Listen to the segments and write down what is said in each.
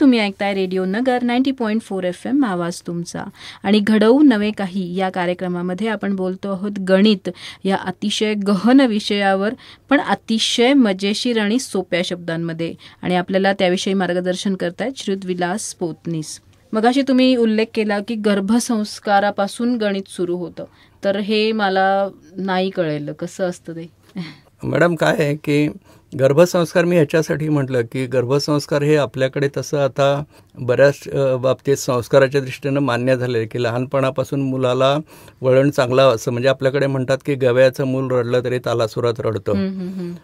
तुम्ही ऐकताय radio Nagar ninety point four F M आवाज तुमचा आणि घडवू नवे काही या कार्यक्रमामध्ये आपण बोलतो आहोत गणित या अतिशय गहन विषयावर पण अतिशय मजेशीर आणि सोप्या शब्दांमध्ये आणि आपल्याला त्याविषयी मार्गदर्शन करतायत श्रुत विलास पोतनीस मगाशी तुम्ही उल्लेख केला की गर्भसंस्कारापासून गणित सुरू होतं तर हे मला नाही कळेल कसं असतं ते मॅडम काय आहे की गर्भसंस्कार मी ह्याच्यासाठी म्हटलं की गर्भसंस्कार हे आपल्याकडे तसं आता बऱ्याच बाबतीत संस्काराच्या दृष्टीनं मान्य झाले की लहानपणापासून मुलाला वळण चांगला असं म्हणजे आपल्याकडे म्हणतात की गव्याचं मूल रडलं तरी तालासुरात रडतं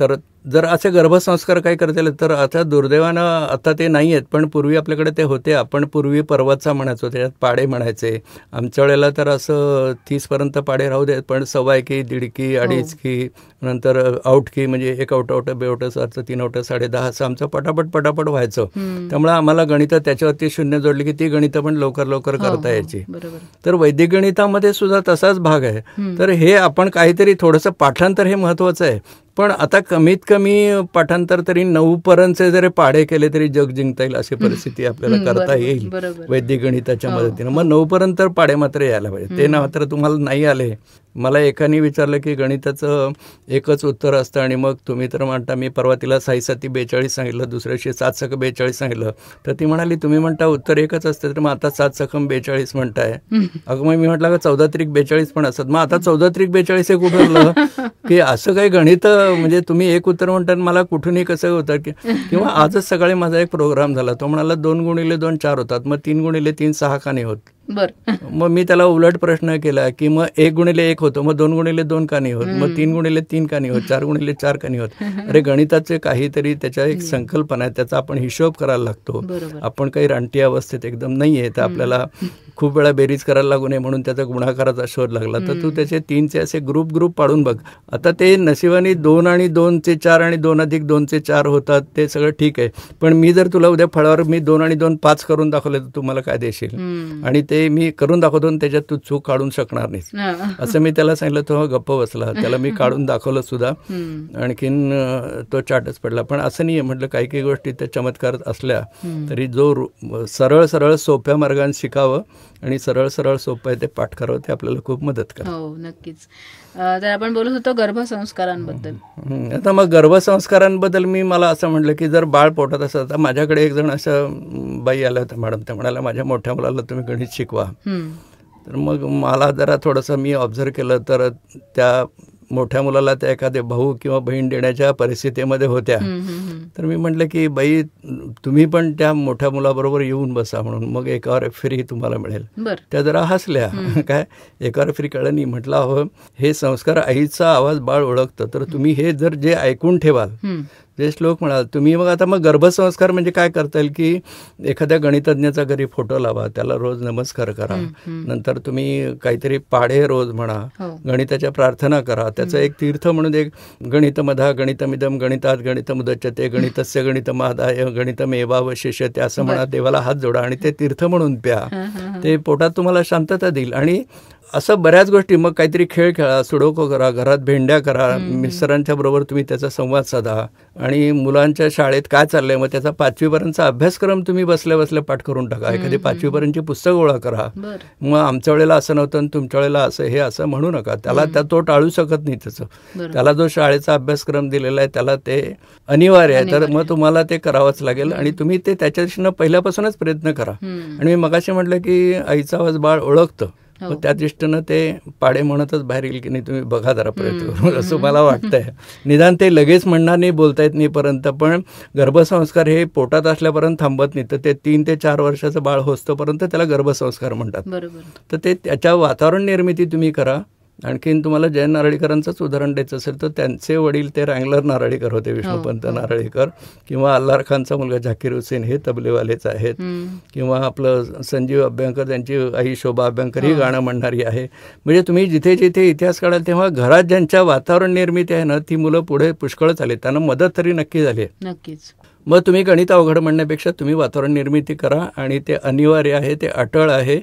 तर जर असे गर्भसंस्कार काय करतील तर आता दुर्दैवानं आता ते नाही आहेत पण पूर्वी आपल्याकडे ते होते आपण पूर्वी पर्वतचा म्हणायचो त्याच्यात पाडे म्हणायचे आमच्या वेळेला तर असं तीसपर्यंत पाडे राहू देत पण सव्वा की दीड की हो. अडीच की नंतर आउट की म्हणजे एक आउट आउट बेवट असं तीन आउट साडे दहा असं आमचं पटापट पटापट व्हायचं त्यामुळे आम्हाला गणित त्याच्यावरती शून्य जोडली की ती गणितं पण लवकर लवकर हो, करता हो. यायची तर वैदिक गणितामध्ये सुद्धा तसाच भाग आहे तर हे आपण काहीतरी थोडंसं पाठांतर हे महत्वाचं आहे पण आता कमीत कमी कमी पाठांतर तरी नऊ पर्यंतचे जरी पाढे केले तरी जग जिंकता येईल अशी परिस्थिती आपल्याला करता येईल वैद्य गणिताच्या हो. मदतीने मग नऊ पर्यंत पाढे मात्र यायला पाहिजे ते ना मात्र तुम्हाला नाही आले मला एकाने विचारलं की गणिताचं एकच उत्तर असतं आणि मग तुम्ही तर म्हणता मी परवा तिला साईसाती बेचाळीस सांगितलं दुसऱ्याशी सात सखम बेचाळीस सांगितलं तर ती म्हणाली तुम्ही म्हणता उत्तर एकच असतं तर मग आता सात सखम बेचाळीस म्हणताय अगं मग मी म्हटलं का चौदा त्रिक बेचाळीस पण असतात मग आता चौदा त्रिक बेचाळीस एक उभारलं की असं काही गणित म्हणजे तुम्ही एक उत्तर म्हणता मला कुठूनही कसं होतं की किंवा आजच सकाळी माझा एक प्रोग्राम झाला तो म्हणाला दोन गुणिले दोन चार होतात मग तीन गुणिले तीन सहा का नाही होत बर मग मी त्याला उलट प्रश्न केला की मग एक गुणिले एक होतो मग दोन गुणिले दोन का नाही होत मग तीन गुणिले तीन का नाही होत चार गुणिले चार का नाही होत अरे गणिताचे काहीतरी त्याच्या एक संकल्पना आहे त्याचा आपण हिशोब करायला लागतो आपण काही रानटी अवस्थेत एकदम नाही आहे तर आपल्याला खूप वेळा बेरीज करायला लागू नये म्हणून त्याचा गुणाकाराचा शोध लागला तर तू त्याचे तीनचे असे ग्रुप ग्रुप पाडून बघ आता ते नशिबाने दोन आणि दोनचे चार आणि दोन अधिक दोनचे चार होतात ते सगळं ठीक आहे पण मी जर तुला उद्या फळावर मी दोन आणि दोन पाच करून दाखवले तर तुम्हाला काय देशील आणि ते मी करून दाखवतो त्याच्यात तू चूक काढून शकणार नाही असं मी त्याला सांगितलं तो गप्प बसला त्याला मी काढून दाखवलं सुद्धा आणखीन तो चाटच पडला पण असं नाही म्हटलं काही काही गोष्टी त्या चमत्कार असल्या तरी जो सरळ सरळ सोप्या मार्गाने शिकावं आणि सरळ सरळ सोपं आहे ते पाठ करावं ते आपल्याला खूप मदत करा हो, नक्कीच तर आपण बोलत होतो गर्भसंस्कारांबद्दल आता मग गर्भसंस्कारांबद्दल मी मला असं म्हटलं की जर बाळ पोटात असं तर माझ्याकडे एक जण असं बाई आल्या होत्या मॅडम त्या म्हणाल्या माझ्या मोठ्या मुलाला तुम्ही गणित शिकवा तर मग मला जरा थोडंसं मी ऑब्झर्व केलं तर त्या मोठ्या मुलाला त्या एखाद्या भाऊ किंवा बहीण देण्याच्या परिस्थितीमध्ये होत्या तर मी म्हटलं की बाई तुम्ही पण त्या मोठ्या मुलाबरोबर येऊन बसा म्हणून मग एकावर फ्री तुम्हाला मिळेल त्या जरा हसल्या काय एकावर फ्री कळलं नाही म्हटलं हो हे संस्कार आईचा आवाज बाळ ओळखतं तर तुम्ही हे जर जे ऐकून ठेवाल जे श्लोक म्हणाल तुम्ही मग आता मग गर्भसंस्कार म्हणजे काय करता येईल की एखाद्या गणितज्ञाचा घरी फोटो लावा त्याला रोज नमस्कार करा नंतर तुम्ही काहीतरी पाढे रोज म्हणा हो. गणिताच्या प्रार्थना करा त्याचं एक तीर्थ म्हणून एक गणितमधा गणितमिदम गणितात गणितमुदच्यते गणितस्य गणितमादाय गणितम ते असं म्हणा देवाला हात जोडा आणि ते तीर्थ म्हणून प्या ते पोटात तुम्हाला शांतता देईल आणि असं बऱ्याच गोष्टी मग काहीतरी खेळ खेळा सुडोको करा घरात भेंड्या करा मिस्टरांच्या बरोबर तुम्ही त्याचा संवाद साधा आणि मुलांच्या शाळेत काय चाललंय मग त्याचा पाचवीपर्यंतचा अभ्यासक्रम तुम्ही बसल्या बसल्या पाठ करून टाका एखादी पाचवीपर्यंतची पुस्तक गोळा करा मग आमच्या वेळेला असं नव्हतं आणि तुमच्या वेळेला असं हे असं म्हणू नका त्याला त्या तो टाळू शकत नाही त्याचं त्याला जो शाळेचा अभ्यासक्रम दिलेला आहे त्याला ते अनिवार्य आहे तर मग तुम्हाला ते करावंच लागेल आणि तुम्ही ते त्याच्या दिशेनं पहिल्यापासूनच प्रयत्न करा आणि मी मगाशी म्हटलं की आईचा आवाज बाळ ओळखतं हो. मग त्या दृष्टीनं ते पाडे म्हणतच बाहेर येईल की नाही तुम्ही बघा जरा प्रयत्न करू असं मला वाटतंय निदान ते लगेच म्हणणार नाही बोलता येत नाहीपर्यंत पण गर्भसंस्कार हे पोटात असल्यापर्यंत थांबत नाही तर ते तीन ते चार वर्षाचं बाळ होस्तोपर्यंत त्याला गर्भसंस्कार म्हणतात तर ते त्याच्या वातावरण निर्मिती तुम्ही करा आणखीन तुम्हाला जयंत नारळीकरांचंच उदाहरण द्यायचं असेल तर त्यांचे वडील ते रँगलर नारळीकर होते हो, विष्णूपंत हो. नारळीकर किंवा अल्लार खानचा मुलगा झाकीर हुसेन हे तबलेवालेच आहेत किंवा आपलं संजीव अभ्यंकर त्यांची आई शोभा अभ्यंकर ही हो. गाणं म्हणणारी आहे म्हणजे तुम्ही जिथे जिथे इतिहास काढाल तेव्हा घरात ज्यांच्या वातावरण निर्मिती आहे ना ती मुलं पुढे पुष्कळ झाली त्यांना मदत तरी नक्की झाली नक्कीच मग तुम्ही गणित अवघड म्हणण्यापेक्षा तुम्ही वातावरण निर्मिती करा आणि ते अनिवार्य आहे ते अटळ आहे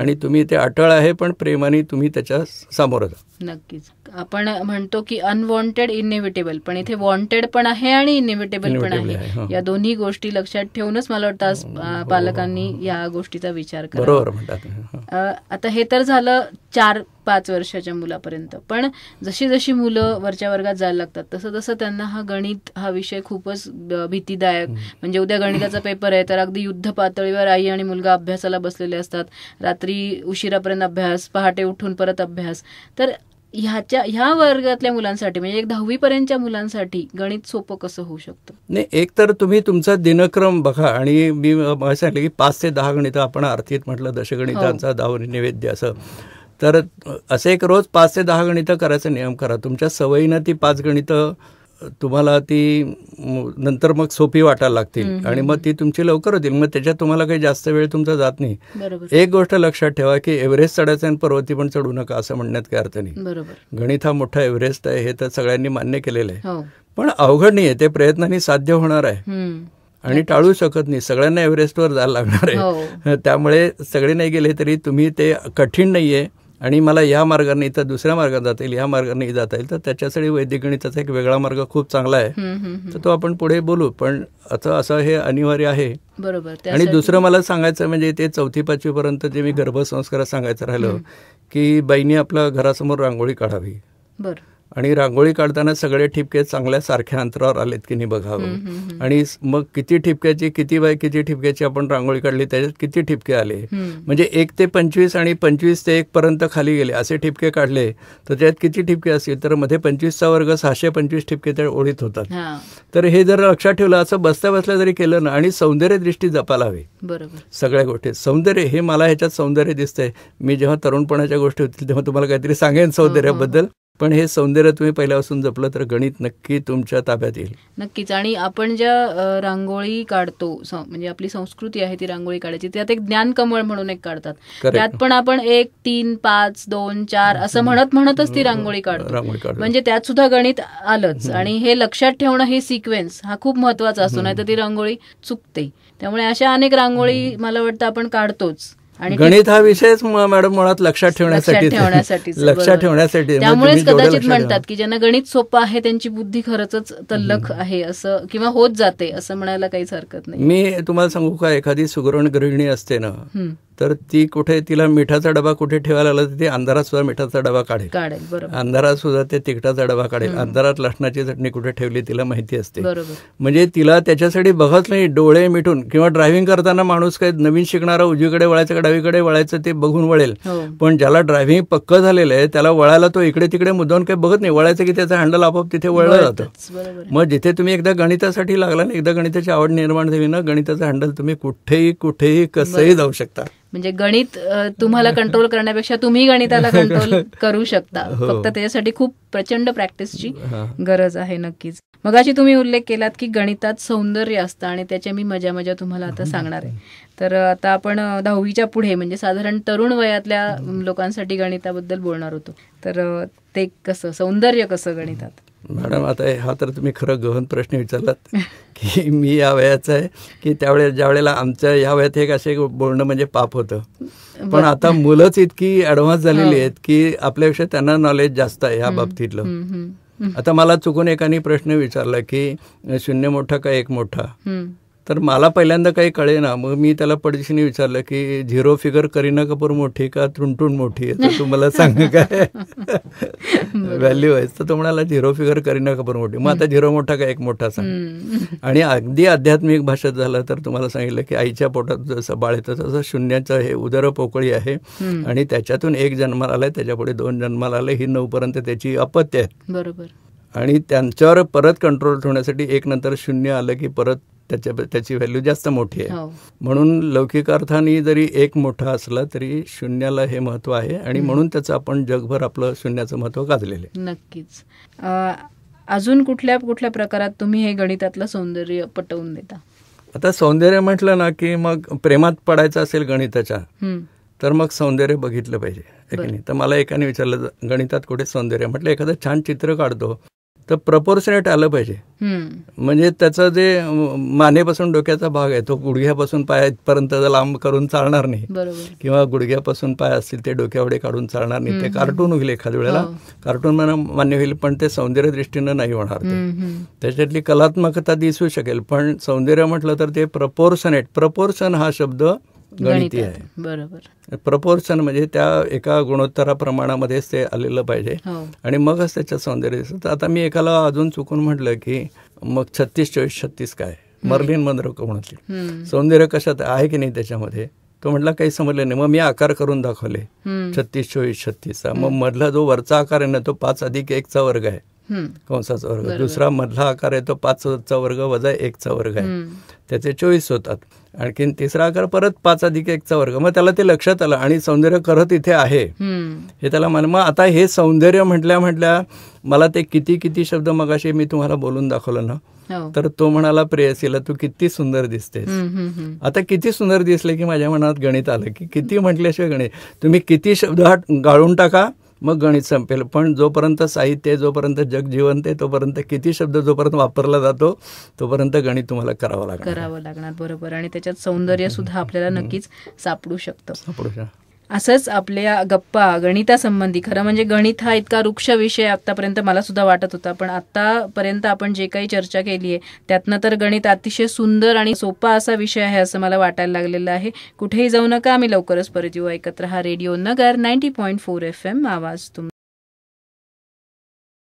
आणि तुम्ही ते अटळ आहे पण प्रेमाने तुम्ही त्याच्या सामोरं जा नक्कीच आपण म्हणतो की अनवॉन्टेड इनिव्हिटेबल पण इथे वॉन्टेड पण आहे आणि इनिव्हिटेबल पण आहे या दोन्ही गोष्टी लक्षात ठेवूनच मला वाटतं आज हो, पालकांनी या गोष्टीचा विचार करा आता हे तर झालं चार पाच वर्षाच्या मुलापर्यंत पण जशी जशी मुलं वरच्या वर्गात जायला लागतात तसं तसं त्यांना हा गणित हा विषय खूपच भीतीदायक म्हणजे उद्या गणिताचा पेपर आहे तर अगदी युद्ध पातळीवर आई आणि मुलगा अभ्यासाला बसलेले असतात रात्री उशिरापर्यंत अभ्यास पहाटे उठून परत अभ्यास तर ह्याच्या ह्या वर्गातल्या मुलांसाठी म्हणजे एक पर्यंतच्या मुलांसाठी गणित सोपं कसं होऊ शकतं नाही एक तर तुम्ही तुमचा दिनक्रम बघा आणि मी सांगितलं की पाच ते दहा गणित आपण आर्थिक म्हटलं दशगणितांचा हो. दहावरी निवेद्य असं तर असे एक रोज पाच ते दहा गणितं करायचा नियम करा तुमच्या सवयीनं ती पाच गणितं तुम्हाला ती नंतर मग सोपी वाटायला लागतील आणि मग ती तुमची लवकर होतील मग त्याच्यात तुम्हाला काही जास्त वेळ तुमचा जात नाही एक गोष्ट लक्षात ठेवा की एव्हरेस्ट चढायचं आणि पर्वती पण चढू नका असं म्हणण्यात काय अर्थ नाही गणित हा मोठा एव्हरेस्ट आहे हे तर सगळ्यांनी मान्य केलेलं आहे हो. पण अवघड नाही आहे ते प्रयत्नांनी साध्य होणार आहे आणि टाळू शकत नाही सगळ्यांना एव्हरेस्टवर जायला लागणार आहे हो. त्यामुळे सगळे नाही गेले तरी तुम्ही ते कठीण नाहीये आणि मला या मार्गाने इथं दुसऱ्या मार्गात जाता येईल या मार्गाने जाता येईल तर त्याच्यासाठी वैदिक गणिताचा एक वेगळा मार्ग खूप चांगला आहे तर तो आपण पुढे बोलू पण असं असं हे अनिवार्य आहे बरोबर आणि दुसरं मला सांगायचं म्हणजे ते चौथी पाचवी पर्यंत जे मी गर्भसंस्कारात सांगायचं राहिलं की बाईनी आपल्या घरासमोर रांगोळी काढावी बरं आणि रांगोळी काढताना सगळे ठिपके चांगल्या सारख्या अंतरावर आलेत की नाही बघावं आणि मग किती ठिपक्याची किती बाय किती ठिपक्याची आपण रांगोळी काढली त्याच्यात किती ठिपके आले म्हणजे एक ते पंचवीस आणि पंचवीस ते एक पर्यंत खाली गेले असे ठिपके काढले तर त्यात किती ठिपके असतील तर मध्ये पंचवीसचा वर्ग सहाशे पंचवीस ठिपके त्या ओळीत होतात तर हे जर लक्षात ठेवलं असं बसल्या बसल्या जरी केलं ना आणि सौंदर्य दृष्टी जपायला हवी सगळ्या गोष्टी सौंदर्य हे मला ह्याच्यात सौंदर्य दिसतंय मी जेव्हा तरुणपणाच्या गोष्टी होतील तेव्हा तुम्हाला काहीतरी सांगेन हो, हो, हो. सौंदर्याबद्दल पण हे सौंदर्य तुम्ही पहिल्यापासून जपलं तर गणित नक्की तुमच्या ताब्यात येईल नक्कीच आणि आपण ज्या रांगोळी काढतो म्हणजे आपली संस्कृती आहे ती रांगोळी काढायची त्यात एक ज्ञान कमळ म्हणून एक काढतात त्यात पण आपण एक तीन पाच दोन चार असं म्हणत म्हणतच ती रांगोळी काढतो म्हणजे त्यात सुद्धा गणित आलंच आणि हे लक्षात ठेवणं हे सिक्वेन्स हा खूप महत्वाचा असतो नाही तर ती रांगोळी चुकते त्यामुळे अशा अनेक रांगोळी मला वाटतं आपण काढतोच गणित हा विषयच मॅडम मुळात लक्षात ठेवण्यासाठी म्हणजे लक्षात ठेवण्यासाठी त्यामुळेच कदाचित म्हणतात की ज्यांना गणित सोपं आहे त्यांची बुद्धी खरंच तल्लख आहे असं किंवा होत जाते असं म्हणायला काहीच हरकत नाही मी तुम्हाला सांगू का एखादी सुगरण गृहिणी असते ना तर ती कुठे तिला मिठाचा डबा कुठे ठेवायला लागला तर ती अंधारात सुद्धा मिठाचा डबा काढेल अंधारात सुद्धा ते तिखटाचा डबा काढेल अंधारात लसणाची चटणी कुठे ठेवली तिला माहिती असते म्हणजे तिला त्याच्यासाठी बघत नाही डोळे मिठून किंवा ड्रायव्हिंग करताना माणूस काही नवीन शिकणारा उजवीकडे वळायचं का डावीकडे वळायचं ते बघून वळेल हो. पण ज्याला ड्रायव्हिंग पक्क झालेलं आहे त्याला वळायला तो इकडे तिकडे मुद्दाम काही बघत नाही वळायचं की त्याचा हँडल आपोआप तिथे वळलं जातं मग जिथे तुम्ही एकदा गणितासाठी लागला ना एकदा गणिताची आवड निर्माण झाली ना गणिताचा हँडल तुम्ही कुठेही कुठेही कसंही जाऊ शकता म्हणजे गणित तुम्हाला कंट्रोल करण्यापेक्षा तुम्ही गणिताला कंट्रोल करू शकता हो. फक्त त्याच्यासाठी खूप प्रचंड प्रॅक्टिसची गरज आहे नक्कीच मग अशी तुम्ही उल्लेख केलात की गणितात सौंदर्य असतं आणि त्याच्या मी मजा मजा तुम्हाला आता सांगणार आहे तर आता आपण दहावीच्या पुढे म्हणजे साधारण तरुण वयातल्या लोकांसाठी गणिताबद्दल बोलणार होतो तर ते कसं सौंदर्य कसं गणितात मॅडम आता हा तर तुम्ही खरं गहन प्रश्न विचारलात की मी या वयाचा आहे की त्यावेळेस ज्या वेळेला आमच्या या वयात एक असे बोलणं म्हणजे पाप होतं पण आता मुलंच इतकी ॲडव्हान्स झालेली हो. आहेत की आपल्यापेक्षा त्यांना नॉलेज जास्त आहे ह्या बाबतीतलं आता मला चुकून एकाने प्रश्न विचारला की शून्य मोठा का एक मोठा तर मला पहिल्यांदा काही कळे ना मग मी त्याला पडशीने विचारलं की झिरो फिगर करीना कपूर मोठी का तुंटून मोठी आहे तर तू मला सांग काय व्हॅल्यू आहे तर तो म्हणाला झिरो फिगर करीना कपूर मोठी मग आता झिरो मोठा का एक मोठा सांग आणि अगदी आध्यात्मिक भाषेत झालं तर तुम्हाला सांगितलं की आईच्या पोटात जसं बाळ येतं तसं शून्याचं हे उदर पोकळी आहे आणि त्याच्यातून एक जन्माला आलाय त्याच्यापुढे दोन जन्माला आले ही नऊपर्यंत त्याची अपत्य आहे बरोबर आणि त्यांच्यावर परत कंट्रोल ठेवण्यासाठी एक नंतर शून्य आलं की परत त्याच्या त्याची व्हॅल्यू जास्त मोठी आहे हो. म्हणून लौकिक अर्थाने जरी एक मोठा असला तरी शून्याला हे महत्व आहे आणि म्हणून त्याचं आपण जगभर आपलं शून्याचं महत्व गाजलेलं आहे नक्कीच अजून कुठल्या कुठल्या प्रकारात तुम्ही हे गणितातलं सौंदर्य पटवून देता आता सौंदर्य म्हटलं ना की मग प्रेमात पडायचं असेल गणिताच्या तर मग सौंदर्य बघितलं पाहिजे तर मला एकाने विचारलं गणितात कुठे सौंदर्य म्हटलं एखादं छान चित्र काढतो तर प्रपोर्शनेट आलं पाहिजे म्हणजे त्याचं जे मानेपासून डोक्याचा भाग आहे तो गुडघ्यापासून पायापर्यंत लांब करून चालणार नाही किंवा गुडघ्यापासून पाय असतील ते डोक्यावडे काढून चालणार नाही ते कार्टून होईल एखाद्या वेळेला हो. कार्टून म्हणा मान्य होईल पण ते सौंदर्य दृष्टीनं नाही होणार त्याच्यातली कलात्मकता दिसू शकेल पण सौंदर्य म्हटलं तर ते प्रपोर्शनेट प्रपोर्शन हा शब्द गणिती आहे बरोबर प्रपोर्शन म्हणजे त्या एका गुणोत्तराप्रमाणामध्येच ते आलेलं पाहिजे हो. आणि मगच त्याच्या सौंदर्य दिसत आता मी एकाला अजून चुकून म्हटलं की मग छत्तीस चोवीस छत्तीस काय मर्लिन मंद्र म्हटली सौंदर्य कशात आहे की नाही त्याच्यामध्ये तो म्हटला काही समजलं नाही मग मी आकार करून दाखवले छत्तीस चोवीस छत्तीसचा मग मधला जो वरचा आकार आहे ना तो पाच अधिक एकचा वर्ग आहे कंसाचा वर्ग दुसरा मधला आकार आहे तो पाचचा वर्ग वजा एकचा वर्ग आहे त्याचे चोवीस होतात आणखीन तिसरा आकार परत पाच अधिक एकचा वर्ग मग त्याला ते लक्षात आलं आणि सौंदर्य करत इथे आहे हे त्याला मान मग आता हे सौंदर्य म्हटल्या म्हटल्या मला ते किती किती शब्द मगाशी मी तुम्हाला बोलून दाखवलं ना हो. तर तो म्हणाला प्रेयसीला तू किती सुंदर दिसतेस आता किती सुंदर दिसले की माझ्या मनात गणित आलं की किती म्हटल्याशिवाय गणित तुम्ही किती शब्द गाळून टाका मग गणित संपेल पण जोपर्यंत साहित्य जोपर्यंत जग जिवंत आहे तोपर्यंत किती शब्द जोपर्यंत वापरला जातो तोपर्यंत गणित तुम्हाला करावं लागणार करावं लागणार बरोबर आणि त्याच्यात सौंदर्य सुद्धा आपल्याला नक्कीच सापडू शकतं सापडू शकतं असंच आपल्या गप्पा गणितासंबंधी खरं म्हणजे गणित हा इतका रुक्ष विषय आतापर्यंत मला सुद्धा वाटत होता पण आतापर्यंत आपण जे काही चर्चा केली आहे त्यातनं तर गणित अतिशय सुंदर आणि सोपा असा विषय आहे असं मला वाटायला लागलेलं आहे कुठेही जाऊ नका आम्ही लवकरच परत येऊ ऐकत हा radio Nagar ninety point four F M आवाज तुम